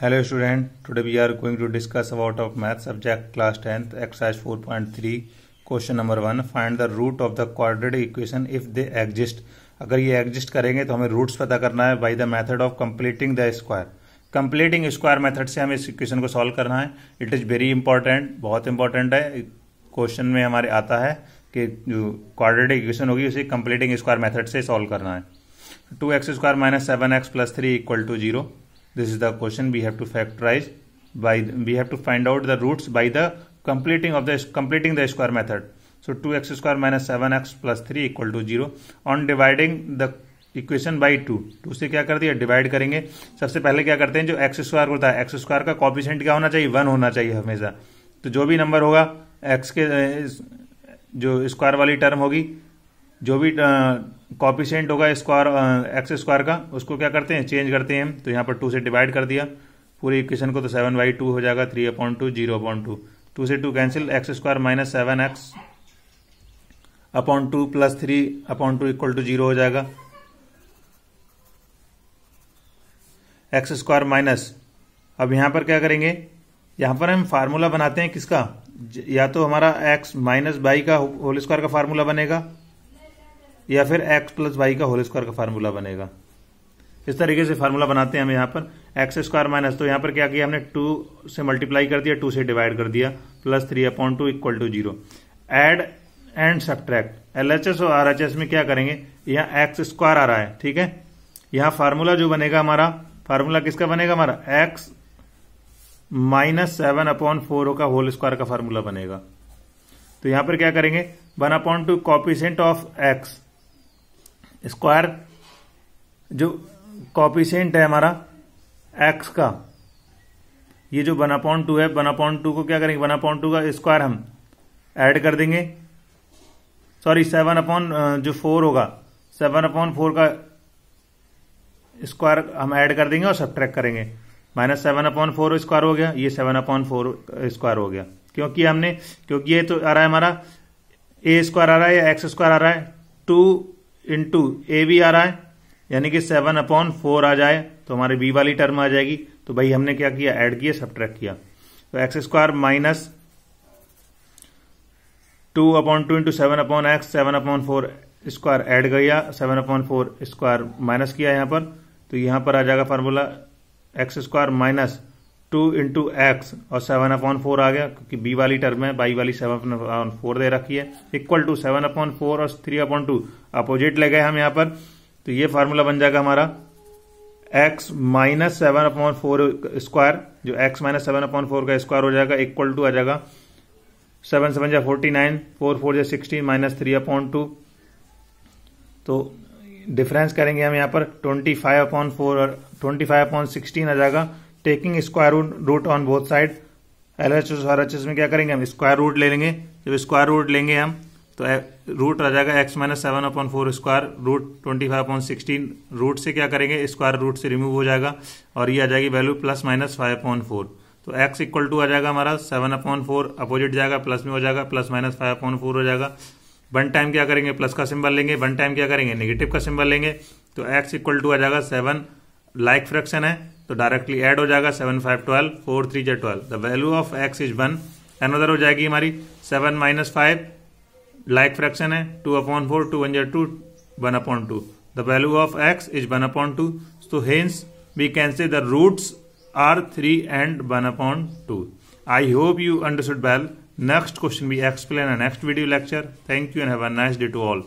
Hello student today we are going to discuss about of math subject class tenth exercise 4.3 question number one find the root of the quadratic equation if they exist अगर ये exist करेंगे तो हमें roots पता करना है by the method of completing the square completing square method से हमें इस इक्वेशन को सॉल्व करना है इट इज़ वेरी इंपॉर्टेंट बहुत इंपॉर्टेंट है क्वेश्चन में हमारे आता है कि जो क्वाड्रेटिक इक्वेशन होगी उसे कंप्लीटिंग स्क्वायर मेथड से सॉल्व करना है two x square minus seven x plus three equal to zero this is the question we have to factorize by we have to find out the roots by the completing of the completing the square method so 2x square minus 7x plus 3 equal to 0 on dividing the equation by two two से क्या कर दिया divide करेंगे सबसे पहले क्या करते हैं जो एक्स स्क्वायर होता है एक्स स्क्वायर का कॉपिशेंट क्या होना चाहिए वन होना चाहिए हमेशा तो जो भी नंबर होगा एक्स के जो स्क्वायर वाली टर्म होगी जो भी कॉपिशेंट होगा स्क्वायर एक्स स्क्वायर का उसको क्या करते हैं चेंज करते हैं तो यहाँ पर टू से डिवाइड कर दिया पूरी इक्वेशन को तो सेवन बाई टू हो जाएगा three upon two zero upon two two से two cancel x square minus seven x upon two plus three upon two equal to zero हो जाएगा एक्स स्क्वायर माइनस अब यहां पर क्या करेंगे यहां पर हम फार्मूला बनाते हैं किसका या तो हमारा एक्स माइनस बाई का होल स्क्वायर का फार्मूला बनेगा या फिर एक्स प्लस वाई का होल स्क्वायर का फार्मूला बनेगा इस तरीके से फार्मूला बनाते हैं हम यहाँ पर एक्स स्क्वायर माइनस तो यहाँ पर क्या किया हमने टू से मल्टीप्लाई कर दिया टू से डिवाइड कर दिया plus three upon two equal to zero add and subtract L H S और आर एच एस में क्या करेंगे यहाँ एक्स स्क्वायर आ रहा है ठीक है यहाँ फार्मूला जो बनेगा हमारा फार्मूला किसका बनेगा हमारा x minus seven upon four का होल स्क्वायर का फार्मूला बनेगा तो यहां पर क्या करेंगे one upon two coefficient of x square जो कॉपीसेंट है हमारा एक्स का ये जो बना पॉइंट टू है बना पॉइंट टू को क्या करेंगे बना पॉइंट टू का स्क्वायर हम ऐड कर देंगे सॉरी सेवन अपॉन जो फोर होगा सेवन अपॉन फोर का स्क्वायर हम ऐड कर देंगे और सब्ट्रैक्ट करेंगे minus seven upon four square हो गया ये सेवन अपॉन फोर स्क्वायर हो गया क्योंकि हमने क्योंकि ये तो आ रहा है हमारा ए स्क्वायर आ रहा है या एक्स स्क्वायर आ रहा है टू इंटू ए भी आ रहा है यानी कि सेवन अपॉन फोर आ जाए तो हमारे बी वाली टर्म आ जाएगी तो भाई हमने क्या किया एड किया ट्रैक किया तो x square minus two upon two into seven upon x seven upon four square add गया seven upon four square minus किया यहां पर तो यहां पर आ जाएगा formula x square minus two into x और सेवन अपॉन फोर आ गया क्योंकि बी वाली टर्म है बाई वाली सेवन अपॉन फोर दे रखी है equal to seven upon four और थ्री अपॉन टू अपोजिट ले गए हम यहां पर तो ये फार्मूला बन जाएगा हमारा x minus seven upon four square जो x minus seven upon four का स्क्वायर हो जाएगा इक्वल टू आ जाएगा सेवन सेवन जा फोर्टी नाइन फोर फोर जा sixty minus three upon two तो डिफरेंस करेंगे हम यहाँ पर ट्वेंटी फाइव अपॉन फोर और ट्वेंटी फाइव अपॉन सिक्सटीन आ जाएगा taking square root on both side L H S R H S में क्या करेंगे हम स्क्वायर रूट ले लेंगे जब स्क्वायर रूट लेंगे हम तो रूट आ जाएगा x minus seven upon four square root twenty five upon sixteen root से क्या करेंगे स्क्वायर रूट से रिमूव हो जाएगा और ये आ जाएगी value plus minus five upon four तो x इक्वल टू आ जाएगा हमारा सेवन अपॉन फोर अपोजिट जाएगा प्लस में हो जाएगा plus minus five upon four हो जाएगा वन टाइम क्या करेंगे प्लस का सिंबल लेंगे वन टाइम क्या करेंगे नेगेटिव का सिंबल लेंगे तो x इक्वल टू आ जाएगा सेवन लाइक फ्रैक्शन है तो डायरेक्टली ऐड हो जाएगा seven five twelve four three जे twelve the value of x is one another हो जाएगी हमारी seven minus five like fraction है two upon four two one जे two one upon two the value of x is one upon two so hence we can say the roots are three and one upon two I hope you understood well next question we explain in next video lecture. Thank you and have a nice day to all.